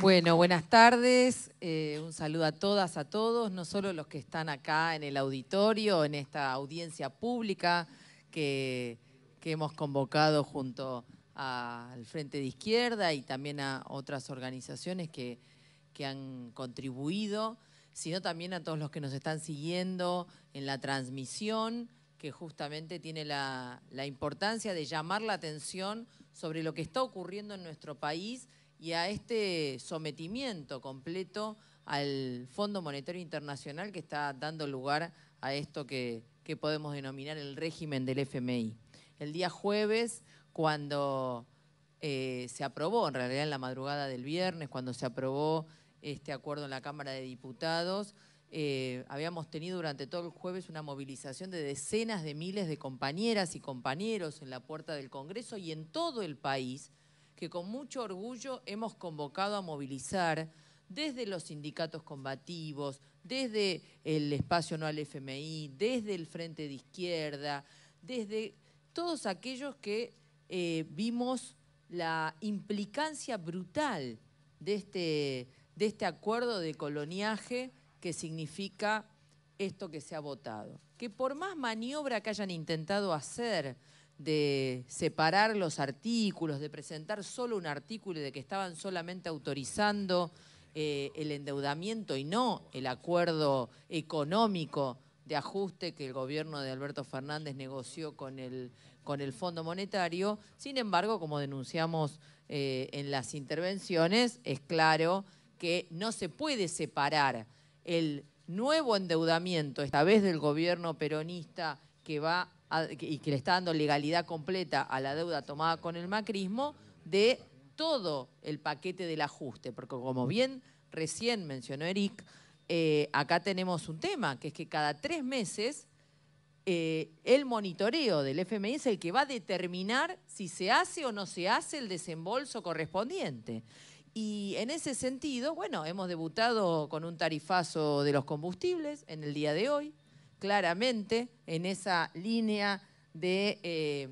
Bueno, buenas tardes. Eh, un saludo a todas, a todos, no solo los que están acá en el auditorio, en esta audiencia pública que, hemos convocado junto al Frente de Izquierda y también a otras organizaciones que, han contribuido, sino también a todos los que nos están siguiendo en la transmisión, que justamente tiene la importancia de llamar la atención sobre lo que está ocurriendo en nuestro país y a este sometimiento completo al Fondo Monetario Internacional que está dando lugar a esto que, podemos denominar el régimen del FMI. El día jueves, cuando eh, se aprobó, en realidad en la madrugada del viernes, cuando se aprobó este acuerdo en la Cámara de Diputados, eh, habíamos tenido durante todo el jueves una movilización de decenas de miles de compañeras y compañeros en la puerta del Congreso y en todo el país que con mucho orgullo hemos convocado a movilizar desde los sindicatos combativos, desde el espacio no al FMI, desde el Frente de Izquierda, desde todos aquellos que eh, vimos la implicancia brutal de este, de este acuerdo de coloniaje que significa esto que se ha votado. Que por más maniobra que hayan intentado hacer, de separar los artículos, de presentar solo un artículo y de que estaban solamente autorizando eh, el endeudamiento y no el acuerdo económico de ajuste que el gobierno de Alberto Fernández negoció con el, con el Fondo Monetario. Sin embargo, como denunciamos eh, en las intervenciones, es claro que no se puede separar el nuevo endeudamiento, esta vez del gobierno peronista que va y que le está dando legalidad completa a la deuda tomada con el macrismo de todo el paquete del ajuste, porque como bien recién mencionó Eric, eh, acá tenemos un tema, que es que cada tres meses eh, el monitoreo del FMI es el que va a determinar si se hace o no se hace el desembolso correspondiente. Y en ese sentido, bueno, hemos debutado con un tarifazo de los combustibles en el día de hoy claramente en esa línea eh,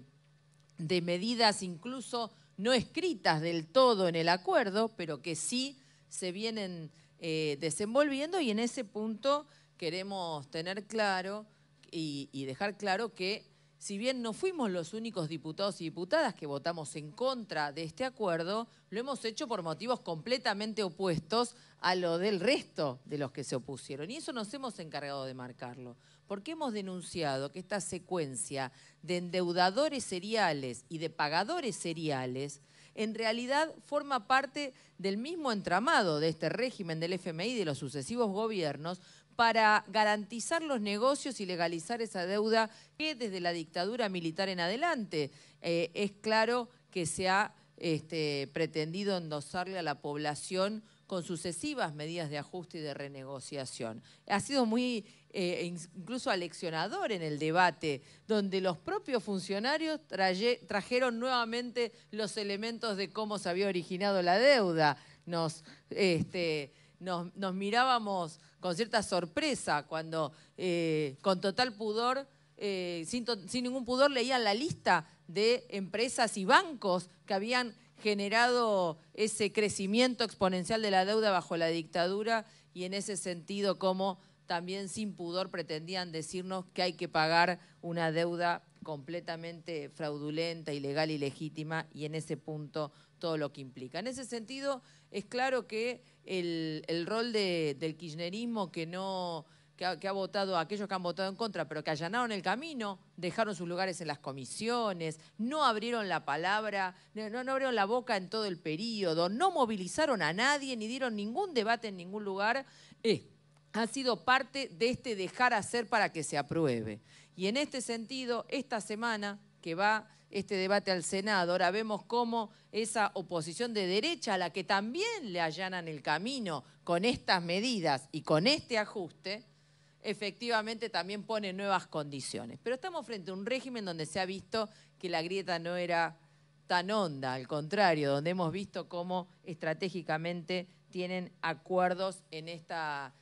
de, medidas incluso no escritas del todo en el acuerdo, pero que sí se vienen eh, desenvolviendo y en ese punto queremos tener claro y dejar claro que si bien no fuimos los únicos diputados y diputadas que votamos en contra de este acuerdo, lo hemos hecho por motivos completamente opuestos a lo del resto de los que se opusieron. Y eso nos hemos encargado de marcarlo, porque hemos denunciado que esta secuencia de endeudadores seriales y de pagadores seriales en realidad forma parte del mismo entramado de este régimen del FMI y de los sucesivos gobiernos para garantizar los negocios y legalizar esa deuda que desde la dictadura militar en adelante eh, es claro que se ha este, pretendido endosarle a la población con sucesivas medidas de ajuste y de renegociación. Ha sido muy eh, incluso aleccionador en el debate, donde los propios funcionarios trajeron nuevamente los elementos de cómo se había originado la deuda. Nos, este, nos, mirábamos con cierta sorpresa cuando eh, con total pudor, eh, sin ningún pudor, leían la lista de empresas y bancos que habían generado ese crecimiento exponencial de la deuda bajo la dictadura y en ese sentido como también sin pudor pretendían decirnos que hay que pagar una deuda completamente fraudulenta, ilegal, y legítima y en ese punto todo lo que implica. En ese sentido es claro que el, rol del kirchnerismo que no que ha, votado, aquellos que han votado en contra, pero que allanaron el camino, dejaron sus lugares en las comisiones, no abrieron la palabra, no, no abrieron la boca en todo el periodo, no movilizaron a nadie, ni dieron ningún debate en ningún lugar. Eh, han sido parte de este dejar hacer para que se apruebe. Y en este sentido, esta semana que va este debate al Senado. Ahora vemos cómo esa oposición de derecha, a la que también le allanan el camino con estas medidas y con este ajuste, efectivamente también pone nuevas condiciones. Pero estamos frente a un régimen donde se ha visto que la grieta no era tan honda, al contrario, donde hemos visto cómo estratégicamente tienen acuerdos en esta,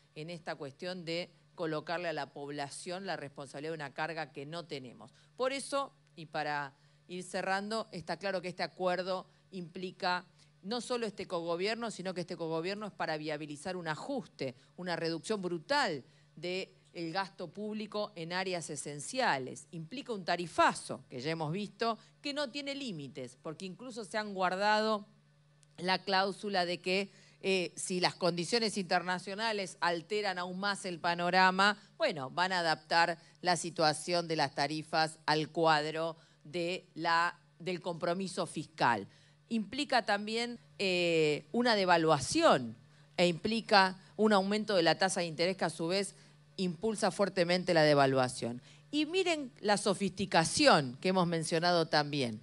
cuestión de colocarle a la población la responsabilidad de una carga que no tenemos. Por eso, y para ir cerrando, está claro que este acuerdo implica no solo este cogobierno, sino que este cogobierno es para viabilizar un ajuste, una reducción brutal del gasto público en áreas esenciales. Implica un tarifazo, que ya hemos visto, que no tiene límites, porque incluso se han guardado la cláusula de que eh, si las condiciones internacionales alteran aún más el panorama, bueno, van a adaptar la situación de las tarifas al cuadro de la, del compromiso fiscal. Implica también eh, una devaluación e implica un aumento de la tasa de interés que a su vez impulsa fuertemente la devaluación. Y miren la sofisticación que hemos mencionado también.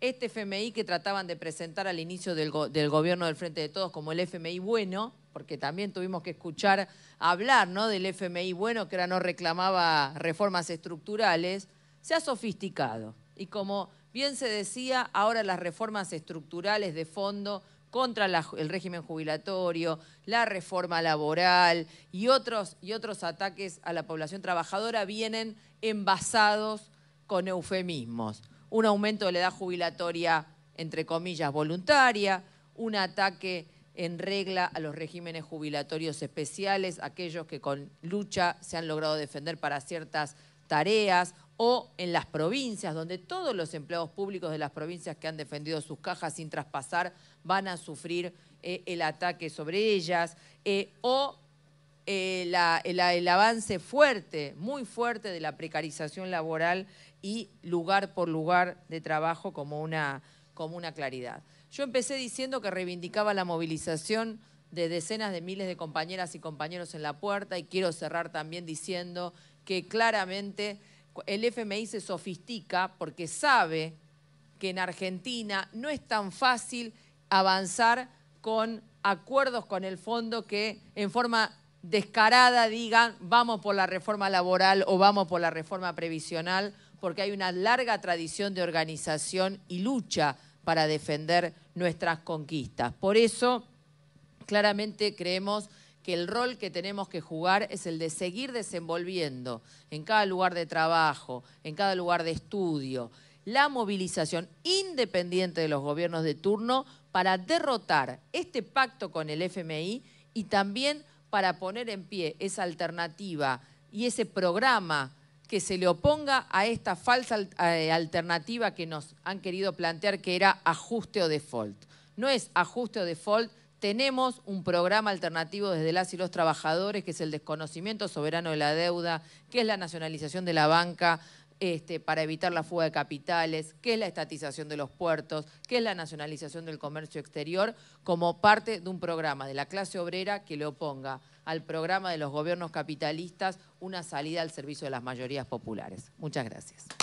Este FMI que trataban de presentar al inicio del, gobierno del Frente de Todos como el FMI bueno, porque también tuvimos que escuchar hablar ¿no? del FMI bueno, que ahora no reclamaba reformas estructurales, se ha sofisticado. Y como bien se decía, ahora las reformas estructurales de fondo contra el régimen jubilatorio, la reforma laboral y otros, y otros ataques a la población trabajadora vienen envasados con eufemismos. Un aumento de la edad jubilatoria, entre comillas, voluntaria, un ataque en regla a los regímenes jubilatorios especiales, aquellos que con lucha se han logrado defender para ciertas tareas o en las provincias, donde todos los empleados públicos de las provincias que han defendido sus cajas sin traspasar van a sufrir eh, el ataque sobre ellas, eh, o eh, el avance fuerte, muy fuerte de la precarización laboral y lugar por lugar de trabajo como una, como una claridad. Yo empecé diciendo que reivindicaba la movilización de decenas de miles de compañeras y compañeros en la puerta y quiero cerrar también diciendo que claramente el FMI se sofistica porque sabe que en Argentina no es tan fácil avanzar con acuerdos con el fondo que en forma descarada digan vamos por la reforma laboral o vamos por la reforma previsional, porque hay una larga tradición de organización y lucha para defender nuestras conquistas. Por eso, claramente creemos que el rol que tenemos que jugar es el de seguir desenvolviendo en cada lugar de trabajo, en cada lugar de estudio, la movilización independiente de los gobiernos de turno para derrotar este pacto con el FMI y también para poner en pie esa alternativa y ese programa que se le oponga a esta falsa eh, alternativa que nos han querido plantear que era ajuste o default. No es ajuste o default, tenemos un programa alternativo desde las y los trabajadores, que es el desconocimiento soberano de la deuda, que es la nacionalización de la banca, este, para evitar la fuga de capitales, que es la estatización de los puertos, que es la nacionalización del comercio exterior, como parte de un programa de la clase obrera que le oponga al programa de los gobiernos capitalistas una salida al servicio de las mayorías populares. Muchas gracias.